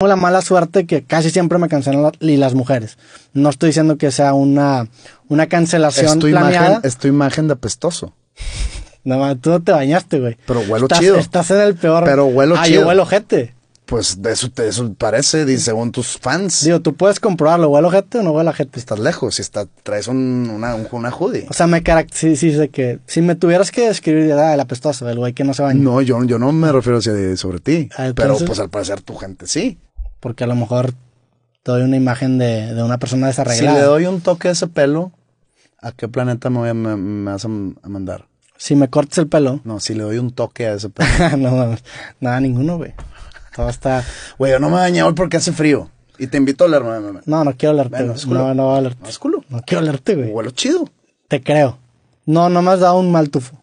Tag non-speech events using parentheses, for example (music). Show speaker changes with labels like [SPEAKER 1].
[SPEAKER 1] tengo la mala suerte que casi siempre me cancelan las mujeres. No estoy diciendo que sea una, una cancelación es tu Imagen, es imagen de apestoso. Nada más, tú no te bañaste, güey. Pero huelo chido. Estás en el peor. Pero huelo ah, chido. Ah, huelo gente. Pues eso, te parece, según tus fans. Digo, tú puedes comprobarlo, huelo gente o no huelo gente. Estás lejos, si está, traes un, una, hoodie. O sea, me caracteriza, que si me tuvieras que describir, de ah, el apestoso, el güey que no se baña. No, yo, yo no me refiero sobre ti. Ah, pero pues al parecer tu gente sí porque a lo mejor te doy una imagen de, de una persona desarreglada. Si le doy un toque a ese pelo, ¿a qué planeta me, voy a, me, me vas a, mandar? Si me cortas el pelo. No, si le doy un toque a ese (laughs) pelo. no, nada, ninguno, güey. Todo está. Güey, yo no me dañé
[SPEAKER 2] hoy porque hace frío. Y te invito a oler, no,
[SPEAKER 1] no, no quiero olerte. no, no voy olerte. No, No quiero olerte,
[SPEAKER 2] güey. Huelo chido. Te creo. No, no me has dado un mal tufo.